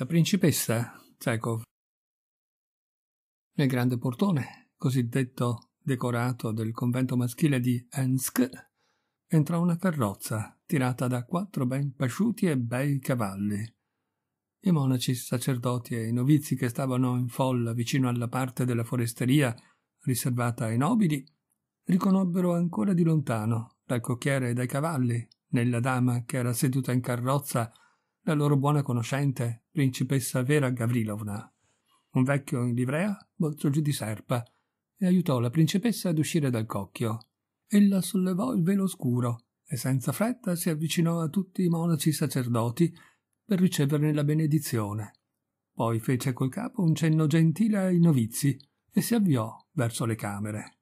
La principessa Tchekov. Nel grande portone, cosiddetto decorato del convento maschile di Ensk, entrò una carrozza tirata da quattro ben pasciuti e bei cavalli. I monaci, sacerdoti e i novizi che stavano in folla vicino alla parte della foresteria riservata ai nobili riconobbero ancora di lontano, dal cocchiere e dai cavalli, nella dama che era seduta in carrozza la loro buona conoscente, principessa Vera Gavrilovna. Un vecchio in livrea balzò giù di serpa e aiutò la principessa ad uscire dal cocchio. Ella sollevò il velo scuro e senza fretta si avvicinò a tutti i monaci sacerdoti per riceverne la benedizione. Poi fece col capo un cenno gentile ai novizi e si avviò verso le camere.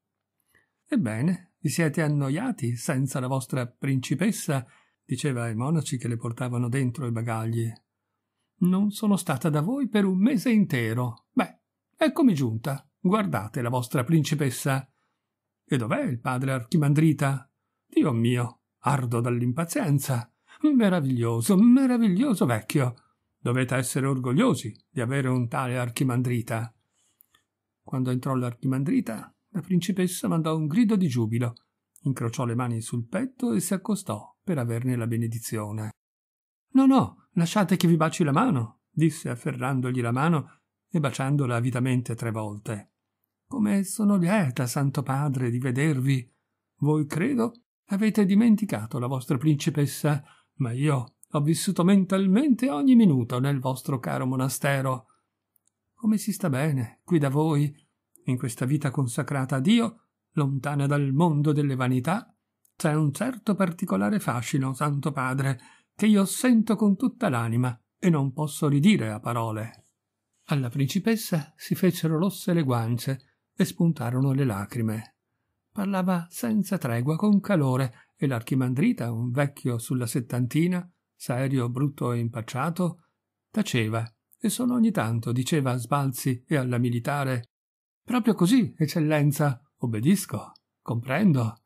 Ebbene, vi siete annoiati senza la vostra principessa diceva ai monaci che le portavano dentro i bagagli. Non sono stata da voi per un mese intero. Beh, eccomi giunta. Guardate la vostra principessa. E dov'è il padre Archimandrita? Dio mio, ardo dall'impazienza. Meraviglioso, meraviglioso vecchio. Dovete essere orgogliosi di avere un tale Archimandrita. Quando entrò l'Archimandrita, la principessa mandò un grido di giubilo, incrociò le mani sul petto e si accostò per averne la benedizione. No, no, lasciate che vi baci la mano, disse afferrandogli la mano e baciandola avidamente tre volte. Come sono lieta, Santo Padre, di vedervi. Voi, credo, avete dimenticato la vostra principessa, ma io ho vissuto mentalmente ogni minuto nel vostro caro monastero. Come si sta bene, qui da voi, in questa vita consacrata a Dio, lontana dal mondo delle vanità c'è un certo particolare fascino, Santo Padre, che io sento con tutta l'anima e non posso ridire a parole. Alla principessa si fecero rosse le guance e spuntarono le lacrime. Parlava senza tregua, con calore, e l'archimandrita, un vecchio sulla settantina, serio, brutto e impacciato, taceva e solo ogni tanto diceva a sbalzi e alla militare Proprio così, eccellenza, obbedisco, comprendo,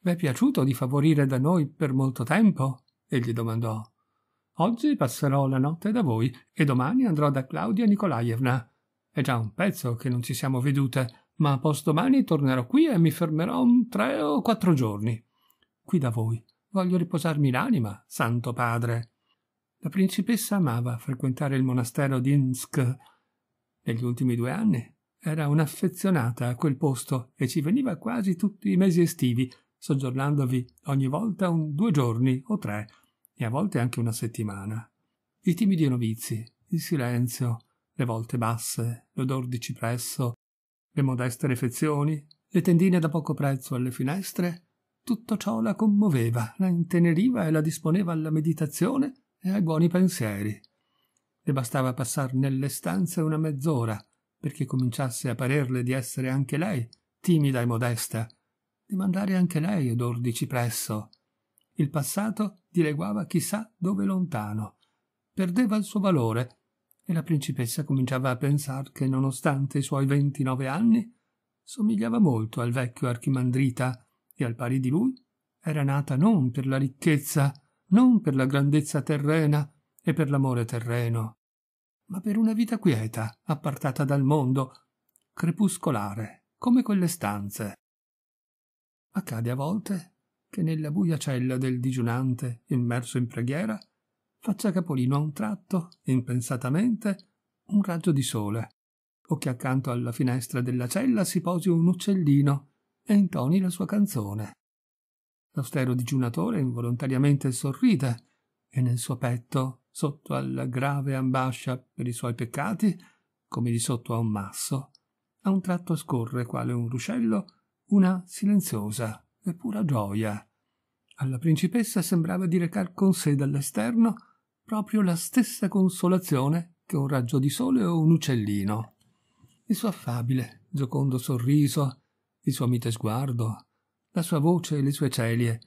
V'è piaciuto di favorire da noi per molto tempo? egli domandò. Oggi passerò la notte da voi e domani andrò da Claudia Nikolaevna. È già un pezzo che non ci siamo vedute, ma domani tornerò qui e mi fermerò un tre o quattro giorni. Qui da voi. Voglio riposarmi l'anima, santo padre. La principessa amava frequentare il monastero di Insk. Negli ultimi due anni era un'affezionata a quel posto e ci veniva quasi tutti i mesi estivi soggiornandovi ogni volta un due giorni o tre, e a volte anche una settimana. I timidi novizi, il silenzio, le volte basse, l'odor di cipresso, le modeste refezioni, le tendine da poco prezzo alle finestre, tutto ciò la commuoveva, la inteneriva e la disponeva alla meditazione e ai buoni pensieri. Le bastava passar nelle stanze una mezz'ora perché cominciasse a parerle di essere anche lei timida e modesta di mandare anche lei ad Ordici presso. Il passato dileguava chissà dove lontano. Perdeva il suo valore e la principessa cominciava a pensare che, nonostante i suoi ventinove anni, somigliava molto al vecchio archimandrita e al pari di lui era nata non per la ricchezza, non per la grandezza terrena e per l'amore terreno, ma per una vita quieta, appartata dal mondo, crepuscolare, come quelle stanze accade a volte che nella buia cella del digiunante, immerso in preghiera, faccia capolino a un tratto, impensatamente, un raggio di sole, o che accanto alla finestra della cella si posi un uccellino e intoni la sua canzone. L'austero digiunatore involontariamente sorride e nel suo petto, sotto alla grave ambascia per i suoi peccati, come di sotto a un masso, a un tratto scorre quale un ruscello una silenziosa e pura gioia. Alla principessa sembrava di recar con sé dall'esterno proprio la stessa consolazione che un raggio di sole o un uccellino. Il suo affabile, giocondo sorriso, il suo mite sguardo, la sua voce e le sue celie,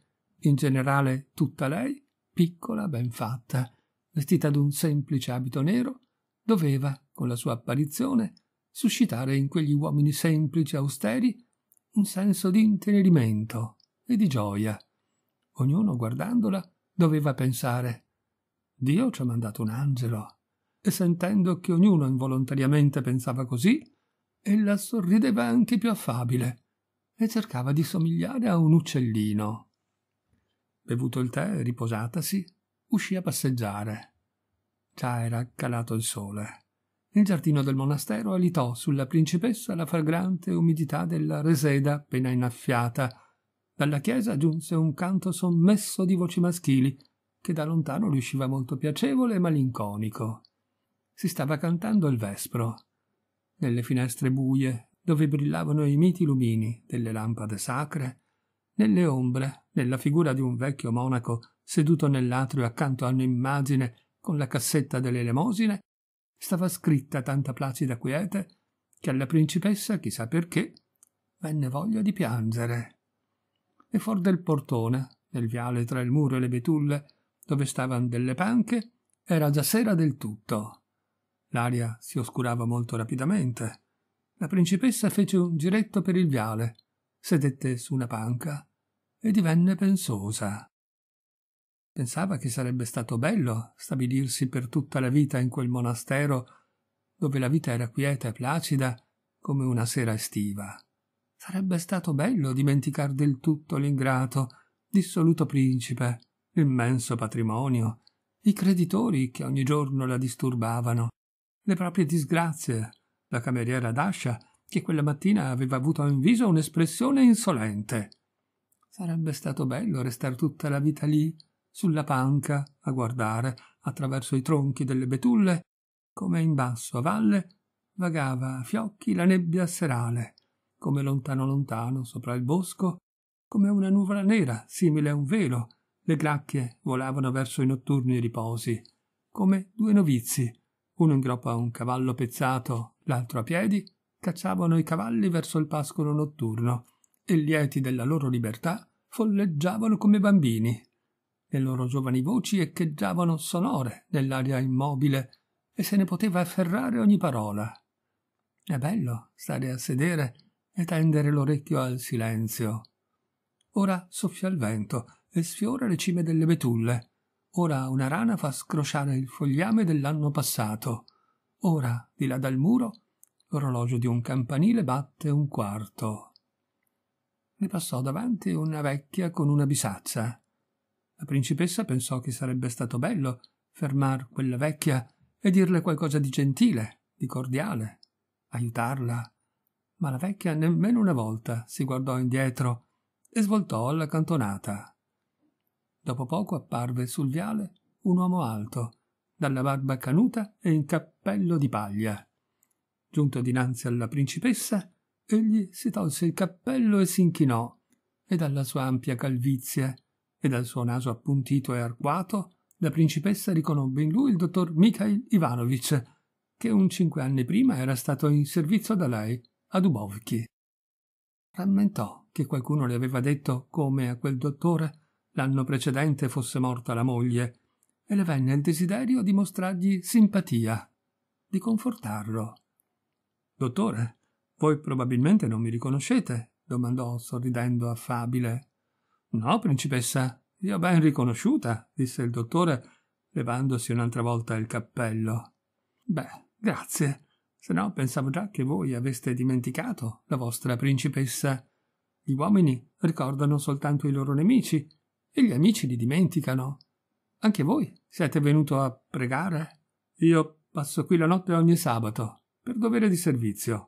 in generale tutta lei, piccola, ben fatta, vestita d'un semplice abito nero, doveva, con la sua apparizione, suscitare in quegli uomini semplici e austeri un senso di intenerimento e di gioia. Ognuno guardandola doveva pensare Dio ci ha mandato un angelo. E sentendo che ognuno involontariamente pensava così, ella sorrideva anche più affabile e cercava di somigliare a un uccellino. Bevuto il tè e riposatasi, uscì a passeggiare. Già era calato il sole. Nel giardino del monastero alitò sulla principessa la fragrante umidità della reseda appena innaffiata. Dalla chiesa giunse un canto sommesso di voci maschili, che da lontano riusciva molto piacevole e malinconico. Si stava cantando il vespro. Nelle finestre buie, dove brillavano i miti lumini delle lampade sacre, nelle ombre, nella figura di un vecchio monaco seduto nell'atrio accanto a un'immagine con la cassetta delle elemosine, stava scritta tanta placida quiete che alla principessa, chissà perché, venne voglia di piangere. E fuor del portone, nel viale tra il muro e le betulle, dove stavano delle panche, era già sera del tutto. L'aria si oscurava molto rapidamente. La principessa fece un giretto per il viale, sedette su una panca e divenne pensosa. Pensava che sarebbe stato bello stabilirsi per tutta la vita in quel monastero dove la vita era quieta e placida come una sera estiva. Sarebbe stato bello dimenticar del tutto l'ingrato, dissoluto principe, l'immenso patrimonio, i creditori che ogni giorno la disturbavano, le proprie disgrazie, la cameriera d'ascia che quella mattina aveva avuto in viso un'espressione insolente. Sarebbe stato bello restare tutta la vita lì, sulla panca a guardare attraverso i tronchi delle betulle come in basso a valle vagava a fiocchi la nebbia serale come lontano lontano sopra il bosco come una nuvola nera simile a un velo le gracchie volavano verso i notturni riposi come due novizi uno in groppa a un cavallo pezzato l'altro a piedi cacciavano i cavalli verso il pascolo notturno e lieti della loro libertà folleggiavano come bambini le loro giovani voci echeggiavano sonore nell'aria immobile e se ne poteva afferrare ogni parola. È bello stare a sedere e tendere l'orecchio al silenzio. Ora soffia il vento e sfiora le cime delle betulle. Ora una rana fa scrosciare il fogliame dell'anno passato. Ora, di là dal muro, l'orologio di un campanile batte un quarto. Ne passò davanti una vecchia con una bisaccia. La principessa pensò che sarebbe stato bello fermar quella vecchia e dirle qualcosa di gentile, di cordiale, aiutarla. Ma la vecchia nemmeno una volta si guardò indietro e svoltò alla cantonata. Dopo poco apparve sul viale un uomo alto, dalla barba canuta e in cappello di paglia. Giunto dinanzi alla principessa, egli si tolse il cappello e si inchinò, e dalla sua ampia calvizie e dal suo naso appuntito e arcuato la principessa riconobbe in lui il dottor Mikhail Ivanovich, che un cinque anni prima era stato in servizio da lei a Dubovki. Rammentò che qualcuno le aveva detto come a quel dottore l'anno precedente fosse morta la moglie e le venne il desiderio di mostrargli simpatia, di confortarlo. Dottore, voi probabilmente non mi riconoscete, domandò sorridendo affabile No, principessa, io ben riconosciuta, disse il dottore, levandosi un'altra volta il cappello. Beh, grazie. Se no, pensavo già che voi aveste dimenticato la vostra principessa. Gli uomini ricordano soltanto i loro nemici e gli amici li dimenticano. Anche voi siete venuto a pregare? Io passo qui la notte ogni sabato, per dovere di servizio.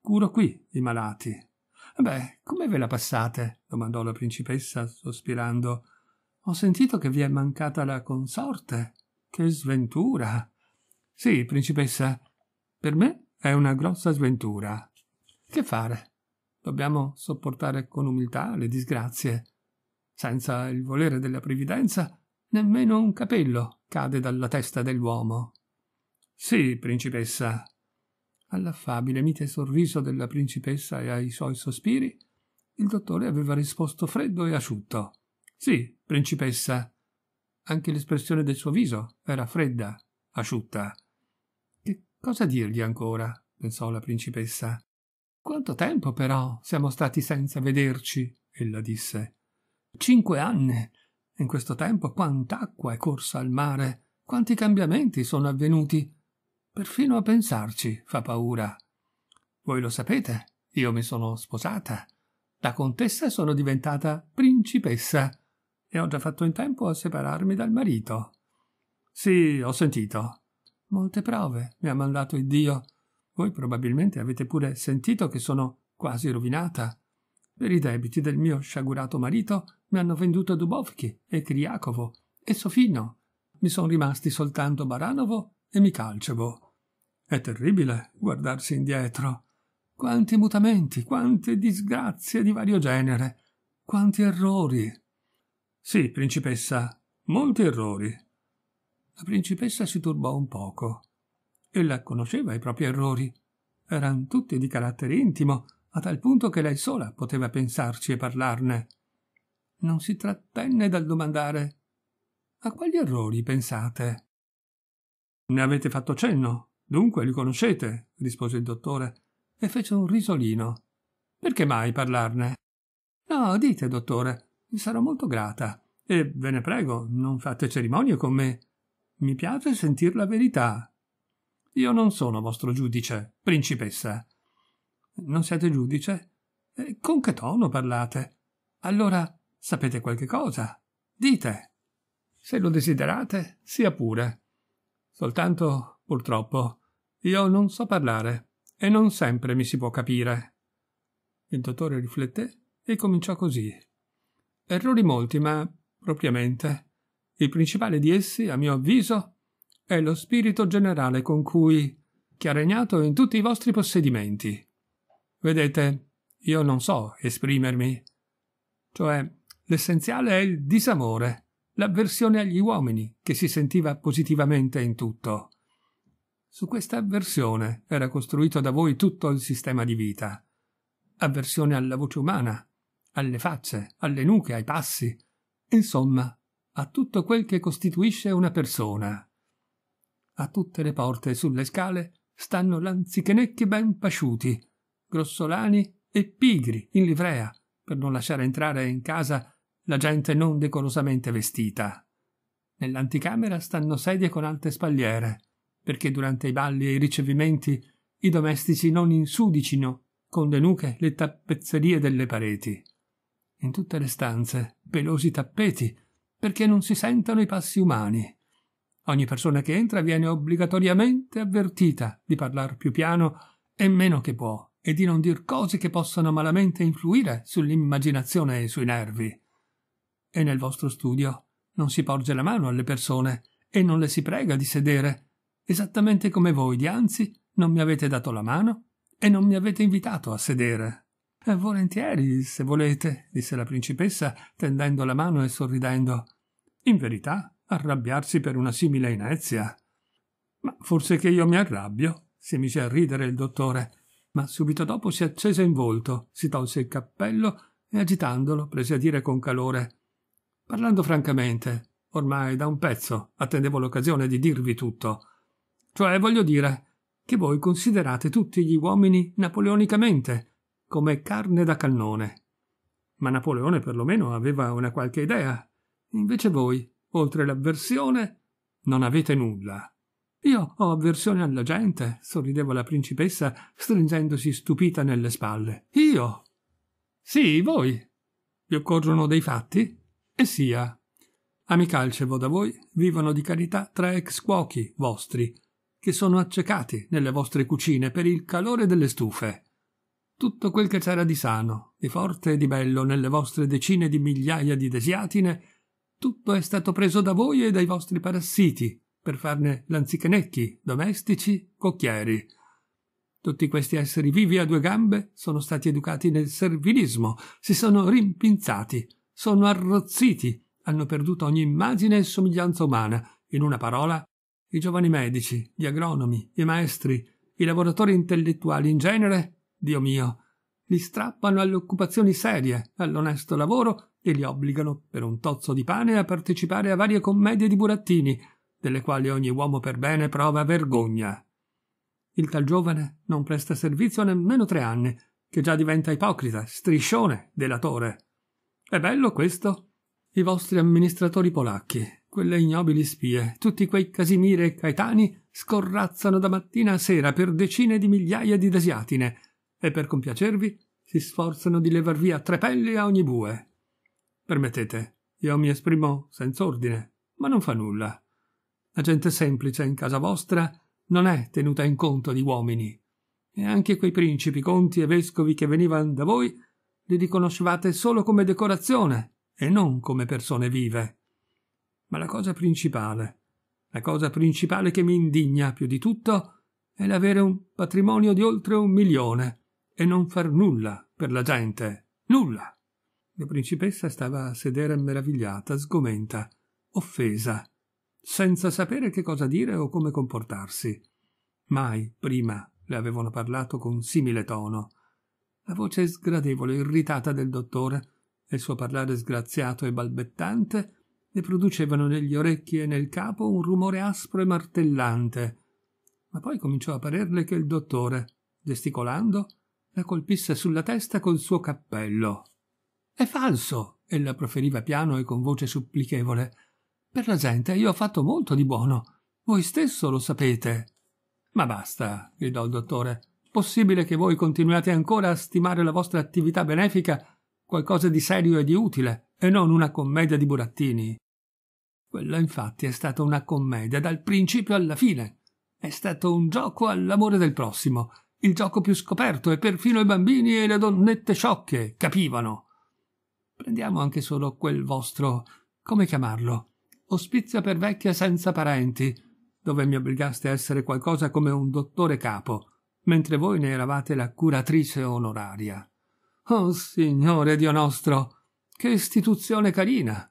Curo qui i malati. Beh, come ve la passate? domandò la principessa, sospirando. Ho sentito che vi è mancata la consorte. Che sventura! Sì, principessa, per me è una grossa sventura. Che fare? Dobbiamo sopportare con umiltà le disgrazie. Senza il volere della previdenza, nemmeno un capello cade dalla testa dell'uomo. Sì, principessa, all'affabile mite sorriso della principessa e ai suoi sospiri, il dottore aveva risposto freddo e asciutto. Sì, principessa. Anche l'espressione del suo viso era fredda, asciutta. Che cosa dirgli ancora? pensò la principessa. Quanto tempo, però, siamo stati senza vederci? ella disse. Cinque anni. In questo tempo quant'acqua è corsa al mare, quanti cambiamenti sono avvenuti Perfino a pensarci fa paura. Voi lo sapete, io mi sono sposata. Da contessa sono diventata principessa e ho già fatto in tempo a separarmi dal marito. Sì, ho sentito. Molte prove mi ha mandato il Dio. Voi probabilmente avete pure sentito che sono quasi rovinata. Per i debiti del mio sciagurato marito mi hanno venduto Dubovchi e Kriakovo e Sofino. Mi sono rimasti soltanto Baranovo e mi calcevo. Boh. È terribile guardarsi indietro. Quanti mutamenti, quante disgrazie di vario genere, quanti errori. Sì, principessa, molti errori. La principessa si turbò un poco. Ella conosceva i propri errori. Eran tutti di carattere intimo, a tal punto che lei sola poteva pensarci e parlarne. Non si trattenne dal domandare a quali errori pensate? Ne avete fatto cenno? Dunque li conoscete? rispose il dottore e fece un risolino. Perché mai parlarne? No, dite, dottore, vi sarò molto grata. E ve ne prego, non fate cerimonie con me. Mi piace sentir la verità. Io non sono vostro giudice, principessa. Non siete giudice? E con che tono parlate? Allora sapete qualche cosa? Dite. Se lo desiderate, sia pure. Soltanto, purtroppo, io non so parlare e non sempre mi si può capire. Il dottore rifletté e cominciò così. Errori molti, ma propriamente. Il principale di essi, a mio avviso, è lo spirito generale con cui che ha regnato in tutti i vostri possedimenti. Vedete, io non so esprimermi. Cioè, l'essenziale è il disamore, l'avversione agli uomini che si sentiva positivamente in tutto. Su questa avversione era costruito da voi tutto il sistema di vita. Avversione alla voce umana, alle facce, alle nuche, ai passi, insomma, a tutto quel che costituisce una persona. A tutte le porte e sulle scale stanno lanzichenecchi ben pasciuti, grossolani e pigri in livrea, per non lasciare entrare in casa la gente non decorosamente vestita. Nell'anticamera stanno sedie con alte spalliere, perché durante i balli e i ricevimenti i domestici non insudicino con le nuche le tappezzerie delle pareti. In tutte le stanze, pelosi tappeti, perché non si sentono i passi umani. Ogni persona che entra viene obbligatoriamente avvertita di parlare più piano e meno che può e di non dir cose che possano malamente influire sull'immaginazione e sui nervi e nel vostro studio non si porge la mano alle persone e non le si prega di sedere, esattamente come voi dianzi non mi avete dato la mano e non mi avete invitato a sedere. Eh, volentieri, se volete, disse la principessa, tendendo la mano e sorridendo. In verità, arrabbiarsi per una simile inezia. Ma forse che io mi arrabbio, si mise a ridere il dottore, ma subito dopo si accese in volto, si tolse il cappello e agitandolo prese a dire con calore Parlando francamente, ormai da un pezzo attendevo l'occasione di dirvi tutto. Cioè, voglio dire, che voi considerate tutti gli uomini napoleonicamente come carne da cannone. Ma Napoleone perlomeno aveva una qualche idea. Invece voi, oltre l'avversione, non avete nulla. Io ho avversione alla gente, sorrideva la principessa, stringendosi stupita nelle spalle. Io? Sì, voi. Vi occorrono dei fatti? E sia. Amicalcevo da voi vivono di carità tre ex cuochi vostri, che sono accecati nelle vostre cucine per il calore delle stufe. Tutto quel che c'era di sano, di forte e di bello nelle vostre decine di migliaia di desiatine, tutto è stato preso da voi e dai vostri parassiti, per farne lanzichenecchi, domestici, cocchieri. Tutti questi esseri vivi a due gambe sono stati educati nel servilismo, si sono rimpinzati, sono arrozziti, hanno perduto ogni immagine e somiglianza umana. In una parola, i giovani medici, gli agronomi, i maestri, i lavoratori intellettuali in genere, Dio mio, li strappano alle occupazioni serie, all'onesto lavoro e li obbligano per un tozzo di pane a partecipare a varie commedie di burattini, delle quali ogni uomo per bene prova vergogna. Il tal giovane non presta servizio nemmeno tre anni, che già diventa ipocrita, striscione, delatore. È bello questo? I vostri amministratori polacchi, quelle ignobili spie, tutti quei Casimiri e Caetani scorrazzano da mattina a sera per decine di migliaia di desiatine e per compiacervi si sforzano di levar via tre pelli a ogni bue. Permettete, io mi esprimo senza ordine, ma non fa nulla. La gente semplice in casa vostra non è tenuta in conto di uomini. E anche quei principi, conti e vescovi che venivano da voi li riconoscevate solo come decorazione e non come persone vive. Ma la cosa principale, la cosa principale che mi indigna più di tutto è l'avere un patrimonio di oltre un milione e non far nulla per la gente. Nulla. La principessa stava a sedere meravigliata, sgomenta, offesa, senza sapere che cosa dire o come comportarsi. Mai prima le avevano parlato con simile tono la voce sgradevole, irritata del dottore e il suo parlare sgraziato e balbettante le producevano negli orecchi e nel capo un rumore aspro e martellante. Ma poi cominciò a parerle che il dottore, gesticolando, la colpisse sulla testa col suo cappello. È falso! ella proferiva piano e con voce supplichevole. Per la gente io ho fatto molto di buono. Voi stesso lo sapete. Ma basta, gridò il dottore. Possibile che voi continuiate ancora a stimare la vostra attività benefica qualcosa di serio e di utile, e non una commedia di burattini. Quella infatti è stata una commedia dal principio alla fine. È stato un gioco all'amore del prossimo, il gioco più scoperto, e perfino i bambini e le donnette sciocche capivano. Prendiamo anche solo quel vostro. come chiamarlo? Ospizio per vecchia senza parenti, dove mi obbligaste a essere qualcosa come un dottore capo, mentre voi ne eravate la curatrice onoraria. Oh Signore Dio nostro, che istituzione carina!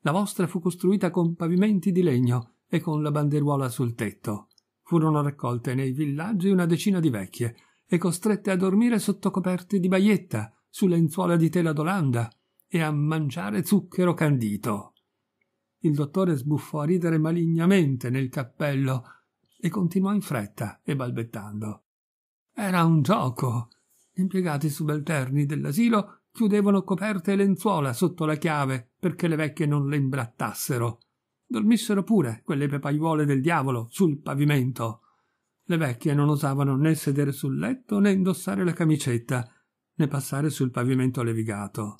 La vostra fu costruita con pavimenti di legno e con la banderuola sul tetto. Furono raccolte nei villaggi una decina di vecchie e costrette a dormire sotto coperte di baietta, su lenzuola di tela d'Olanda e a mangiare zucchero candito. Il dottore sbuffò a ridere malignamente nel cappello e continuò in fretta e balbettando. Era un gioco. Gli impiegati subalterni dell'asilo chiudevano coperte e lenzuola sotto la chiave perché le vecchie non le imbrattassero. Dormissero pure quelle pepaiuole del diavolo sul pavimento. Le vecchie non osavano né sedere sul letto né indossare la camicetta né passare sul pavimento levigato.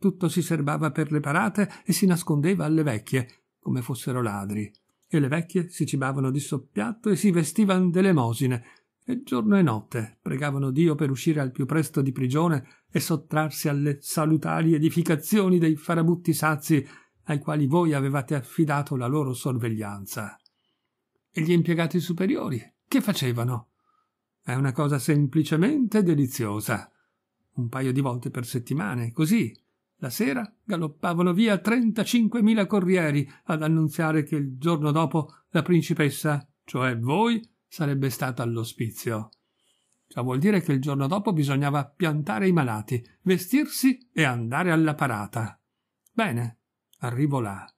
Tutto si serbava per le parate e si nascondeva alle vecchie come fossero ladri e le vecchie si cibavano di soppiatto e si vestivano d'elemosine e giorno e notte pregavano Dio per uscire al più presto di prigione e sottrarsi alle salutari edificazioni dei farabutti sazi ai quali voi avevate affidato la loro sorveglianza. E gli impiegati superiori che facevano? È una cosa semplicemente deliziosa. Un paio di volte per settimana, così, la sera galoppavano via 35.000 corrieri ad annunziare che il giorno dopo la principessa, cioè voi, sarebbe stata all'ospizio. Ciò vuol dire che il giorno dopo bisognava piantare i malati, vestirsi e andare alla parata. Bene, arrivo là.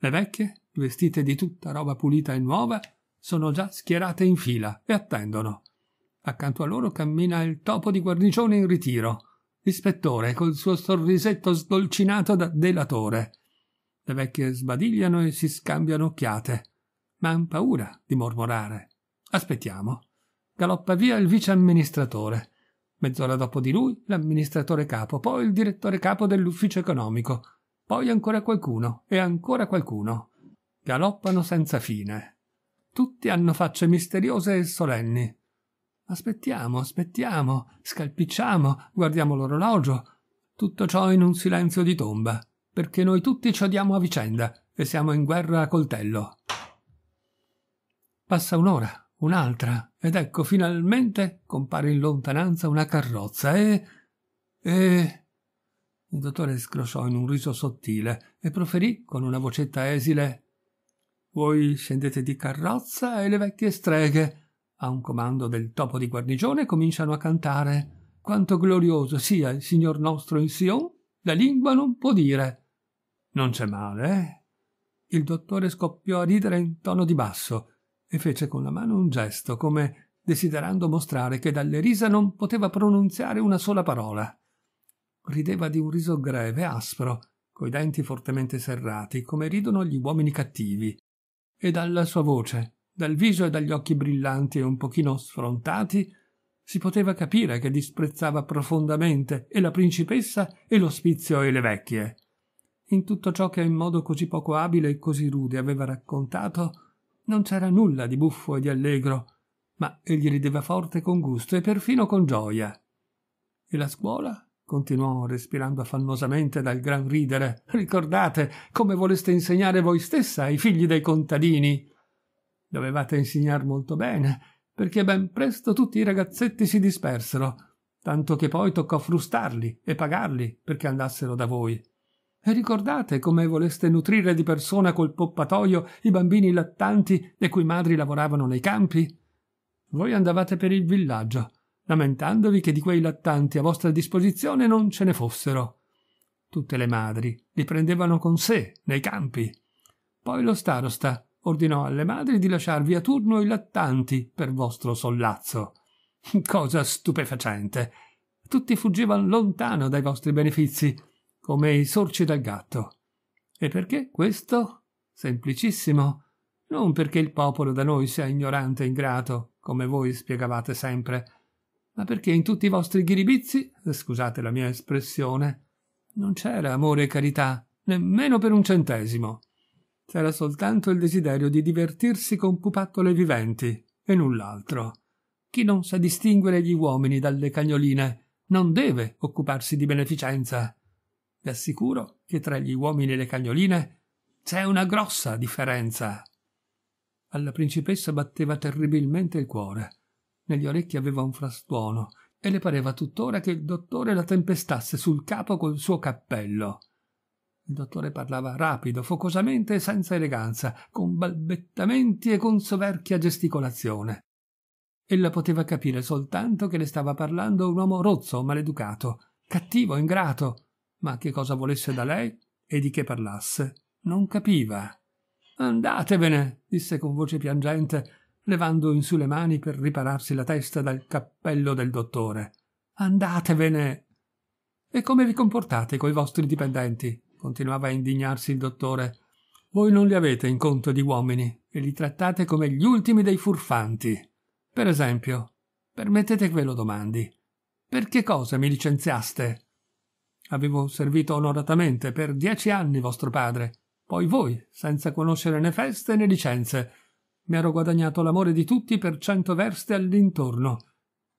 Le vecchie, vestite di tutta roba pulita e nuova, sono già schierate in fila e attendono. Accanto a loro cammina il topo di guarnigione in ritiro, l'ispettore col suo sorrisetto sdolcinato da delatore. Le vecchie sbadigliano e si scambiano occhiate, ma han paura di mormorare. Aspettiamo. Galoppa via il vice amministratore. Mezz'ora dopo di lui l'amministratore capo, poi il direttore capo dell'ufficio economico, poi ancora qualcuno e ancora qualcuno. Galoppano senza fine. Tutti hanno facce misteriose e solenni. Aspettiamo, aspettiamo, scalpicciamo, guardiamo l'orologio. Tutto ciò in un silenzio di tomba, perché noi tutti ci odiamo a vicenda e siamo in guerra a coltello. Passa un'ora, un'altra, ed ecco finalmente compare in lontananza una carrozza e. e. Il dottore scrosciò in un riso sottile e proferì con una vocetta esile: Voi scendete di carrozza e le vecchie streghe, a un comando del topo di guarnigione, cominciano a cantare. Quanto glorioso sia il Signor nostro in Sion, la lingua non può dire. Non c'è male, eh? Il dottore scoppiò a ridere in tono di basso e fece con la mano un gesto, come desiderando mostrare che dalle risa non poteva pronunziare una sola parola. Rideva di un riso greve, aspro, coi denti fortemente serrati, come ridono gli uomini cattivi, e dalla sua voce, dal viso e dagli occhi brillanti e un pochino sfrontati, si poteva capire che disprezzava profondamente e la principessa e l'ospizio e le vecchie. In tutto ciò che in modo così poco abile e così rude aveva raccontato, non c'era nulla di buffo e di allegro, ma egli rideva forte con gusto e perfino con gioia. E la scuola? continuò respirando affannosamente dal gran ridere. Ricordate come voleste insegnare voi stessa ai figli dei contadini. Dovevate insegnar molto bene, perché ben presto tutti i ragazzetti si dispersero, tanto che poi toccò frustarli e pagarli perché andassero da voi. E ricordate come voleste nutrire di persona col poppatoio i bambini lattanti le cui madri lavoravano nei campi? Voi andavate per il villaggio, lamentandovi che di quei lattanti a vostra disposizione non ce ne fossero. Tutte le madri li prendevano con sé nei campi. Poi lo starosta ordinò alle madri di lasciarvi a turno i lattanti per vostro sollazzo. Cosa stupefacente! Tutti fuggivano lontano dai vostri benefici come i sorci dal gatto. E perché questo? Semplicissimo. Non perché il popolo da noi sia ignorante e ingrato, come voi spiegavate sempre, ma perché in tutti i vostri ghiribizzi, scusate la mia espressione, non c'era amore e carità, nemmeno per un centesimo. C'era soltanto il desiderio di divertirsi con pupattole viventi e null'altro. Chi non sa distinguere gli uomini dalle cagnoline non deve occuparsi di beneficenza. Vi assicuro che tra gli uomini e le cagnoline c'è una grossa differenza. Alla principessa batteva terribilmente il cuore. Negli orecchi aveva un frastuono e le pareva tuttora che il dottore la tempestasse sul capo col suo cappello. Il dottore parlava rapido, focosamente e senza eleganza, con balbettamenti e con soverchia gesticolazione. Ella poteva capire soltanto che le stava parlando un uomo rozzo, maleducato, cattivo, ingrato, ma che cosa volesse da lei e di che parlasse non capiva andatevene disse con voce piangente levando in su le mani per ripararsi la testa dal cappello del dottore andatevene e come vi comportate coi vostri dipendenti continuava a indignarsi il dottore voi non li avete in conto di uomini e li trattate come gli ultimi dei furfanti per esempio permettete che ve lo domandi per che cosa mi licenziaste Avevo servito onoratamente per dieci anni vostro padre, poi voi, senza conoscere né feste né licenze. Mi ero guadagnato l'amore di tutti per cento verste all'intorno.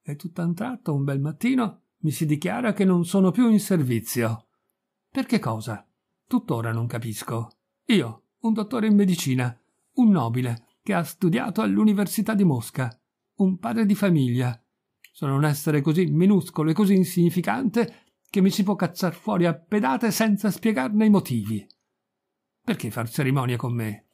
E tutt'a un tratto, un bel mattino, mi si dichiara che non sono più in servizio. Per che cosa? Tuttora non capisco. Io, un dottore in medicina, un nobile, che ha studiato all'Università di Mosca, un padre di famiglia. Sono un essere così minuscolo e così insignificante che mi si può cacciar fuori a pedate senza spiegarne i motivi. Perché far cerimonia con me?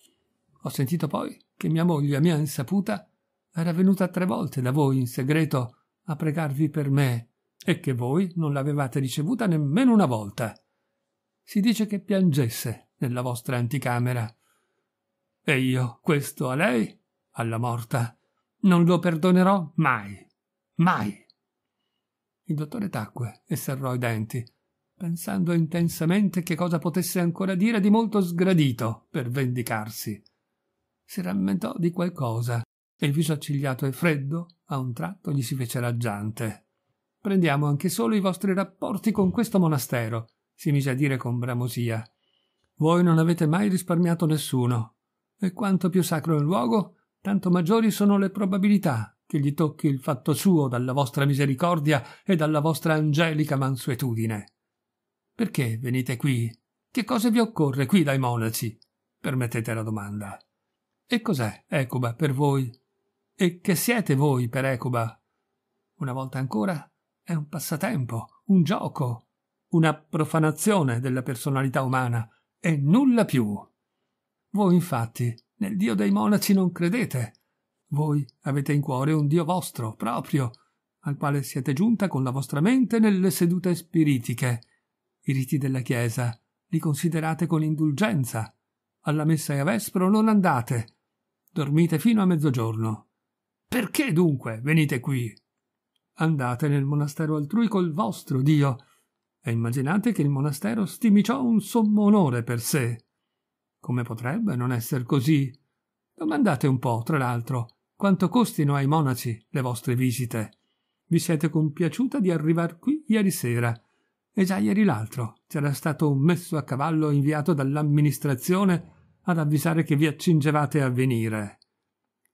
Ho sentito poi che mia moglie, a mia insaputa, era venuta tre volte da voi in segreto a pregarvi per me e che voi non l'avevate ricevuta nemmeno una volta. Si dice che piangesse nella vostra anticamera. E io questo a lei, alla morta, non lo perdonerò mai, mai. Il dottore tacque e serrò i denti, pensando intensamente che cosa potesse ancora dire di molto sgradito per vendicarsi. Si rammentò di qualcosa e il viso accigliato e freddo a un tratto gli si fece raggiante. Prendiamo anche solo i vostri rapporti con questo monastero, si mise a dire con bramosia. Voi non avete mai risparmiato nessuno. E quanto più sacro il luogo, tanto maggiori sono le probabilità che gli tocchi il fatto suo dalla vostra misericordia e dalla vostra angelica mansuetudine. Perché venite qui? Che cosa vi occorre qui dai monaci? Permettete la domanda. E cos'è Ecuba per voi? E che siete voi per Ecuba? Una volta ancora, è un passatempo, un gioco, una profanazione della personalità umana e nulla più. Voi infatti nel Dio dei monaci non credete, voi avete in cuore un Dio vostro, proprio, al quale siete giunta con la vostra mente nelle sedute spiritiche. I riti della Chiesa li considerate con indulgenza. Alla messa e a vespro non andate. Dormite fino a mezzogiorno. Perché dunque venite qui? Andate nel monastero altrui col vostro Dio e immaginate che il monastero stimiciò un sommo onore per sé. Come potrebbe non essere così? Domandate un po', tra l'altro, quanto costino ai monaci le vostre visite. Vi siete compiaciuta di arrivar qui ieri sera, e già ieri l'altro c'era stato un messo a cavallo inviato dall'amministrazione ad avvisare che vi accingevate a venire.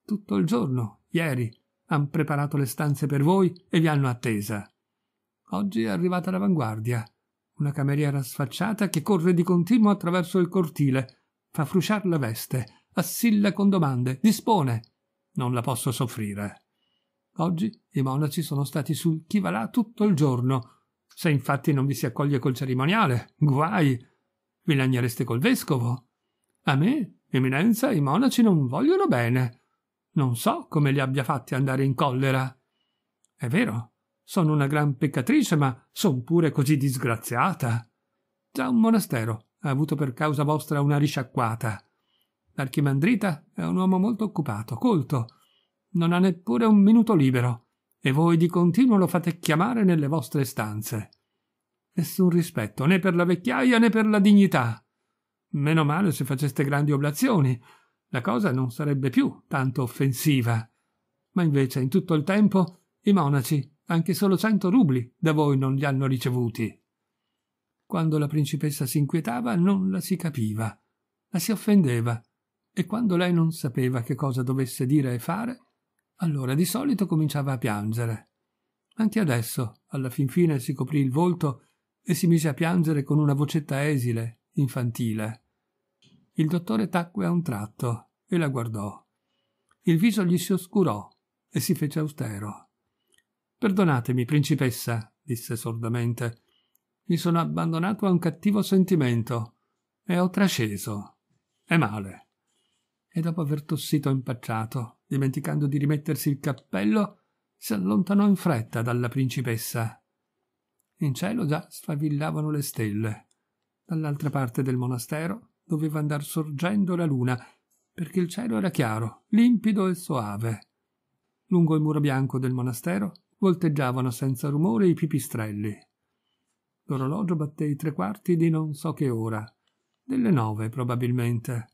Tutto il giorno, ieri, han preparato le stanze per voi e vi hanno attesa. Oggi è arrivata l'avanguardia, una cameriera sfacciata che corre di continuo attraverso il cortile, fa frusciar la veste, assilla con domande, dispone, non la posso soffrire. Oggi i monaci sono stati sul chivalà tutto il giorno. Se infatti non vi si accoglie col cerimoniale, guai! Vi lagnereste col vescovo. A me, eminenza, i monaci non vogliono bene. Non so come li abbia fatti andare in collera. È vero, sono una gran peccatrice, ma son pure così disgraziata. Già un monastero ha avuto per causa vostra una risciacquata. L'archimandrita è un uomo molto occupato, colto. Non ha neppure un minuto libero. E voi di continuo lo fate chiamare nelle vostre stanze. Nessun rispetto, né per la vecchiaia né per la dignità. Meno male se faceste grandi oblazioni. La cosa non sarebbe più tanto offensiva. Ma invece, in tutto il tempo, i monaci anche solo cento rubli da voi non li hanno ricevuti. Quando la principessa si inquietava non la si capiva, la si offendeva e quando lei non sapeva che cosa dovesse dire e fare, allora di solito cominciava a piangere. Anche adesso, alla fin fine, si coprì il volto e si mise a piangere con una vocetta esile, infantile. Il dottore tacque a un tratto e la guardò. Il viso gli si oscurò e si fece austero. Perdonatemi, principessa, disse sordamente. Mi sono abbandonato a un cattivo sentimento e ho trasceso. È male e dopo aver tossito impacciato, dimenticando di rimettersi il cappello, si allontanò in fretta dalla principessa. In cielo già sfavillavano le stelle. Dall'altra parte del monastero doveva andar sorgendo la luna, perché il cielo era chiaro, limpido e soave. Lungo il muro bianco del monastero volteggiavano senza rumore i pipistrelli. L'orologio batté i tre quarti di non so che ora, delle nove probabilmente.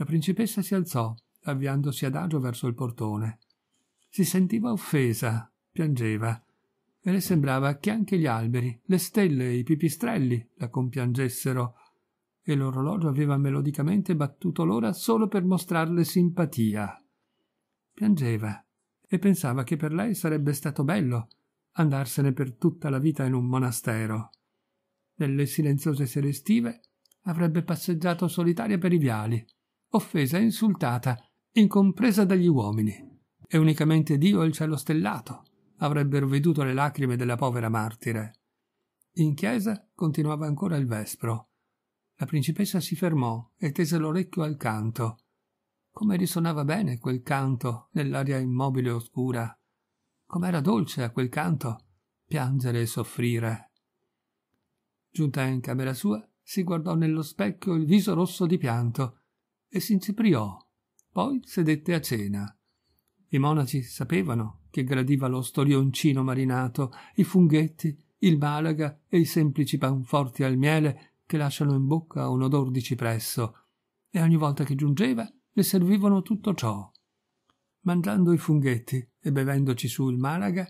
La principessa si alzò, avviandosi adagio verso il portone. Si sentiva offesa, piangeva, e le sembrava che anche gli alberi, le stelle e i pipistrelli la compiangessero, e l'orologio aveva melodicamente battuto l'ora solo per mostrarle simpatia. Piangeva e pensava che per lei sarebbe stato bello andarsene per tutta la vita in un monastero. Nelle silenziose sere estive avrebbe passeggiato solitaria per i viali, offesa insultata, incompresa dagli uomini. E unicamente Dio e il cielo stellato avrebbero veduto le lacrime della povera martire. In chiesa continuava ancora il vespro. La principessa si fermò e tese l'orecchio al canto. Come risonava bene quel canto nell'aria immobile e oscura. Com'era dolce a quel canto piangere e soffrire. Giunta in camera sua, si guardò nello specchio il viso rosso di pianto e si incipriò. Poi sedette a cena. I monaci sapevano che gradiva lo storioncino marinato, i funghetti, il malaga e i semplici panforti al miele che lasciano in bocca un odor di cipresso, e ogni volta che giungeva le servivano tutto ciò. Mangiando i funghetti e bevendoci su il malaga,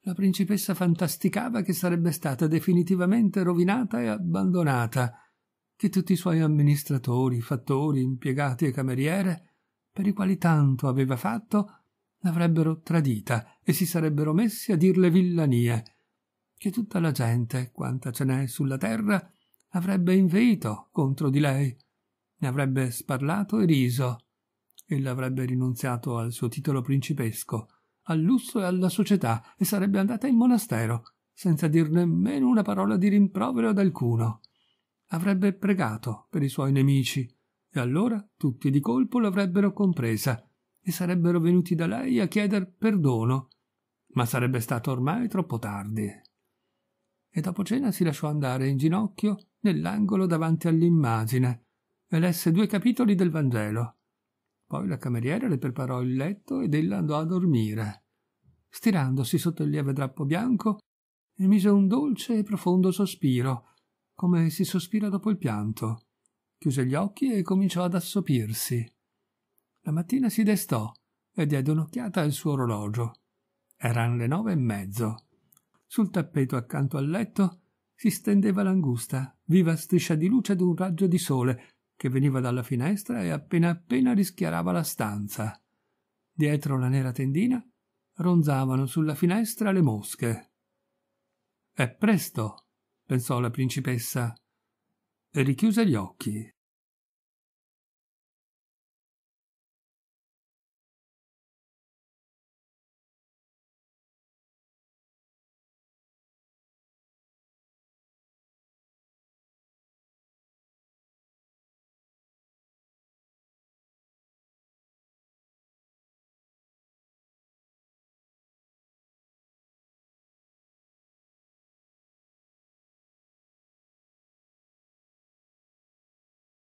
la principessa fantasticava che sarebbe stata definitivamente rovinata e abbandonata, che tutti i suoi amministratori, fattori, impiegati e cameriere, per i quali tanto aveva fatto, l'avrebbero tradita e si sarebbero messi a dirle villanie, che tutta la gente, quanta ce n'è sulla terra, avrebbe inveito contro di lei, ne avrebbe sparlato e riso. Ella avrebbe rinunziato al suo titolo principesco, al lusso e alla società e sarebbe andata in monastero, senza dir nemmeno una parola di rimprovero ad alcuno avrebbe pregato per i suoi nemici, e allora tutti di colpo l'avrebbero compresa e sarebbero venuti da lei a chieder perdono, ma sarebbe stato ormai troppo tardi. E dopo cena si lasciò andare in ginocchio nell'angolo davanti all'immagine e lesse due capitoli del Vangelo. Poi la cameriera le preparò il letto ed ella andò a dormire. Stirandosi sotto il lieve drappo bianco, emise un dolce e profondo sospiro, come si sospira dopo il pianto. Chiuse gli occhi e cominciò ad assopirsi. La mattina si destò e diede un'occhiata al suo orologio. Erano le nove e mezzo. Sul tappeto accanto al letto si stendeva l'angusta, viva striscia di luce d'un raggio di sole che veniva dalla finestra e appena appena rischiarava la stanza. Dietro la nera tendina ronzavano sulla finestra le mosche. È presto, pensò la principessa e richiuse gli occhi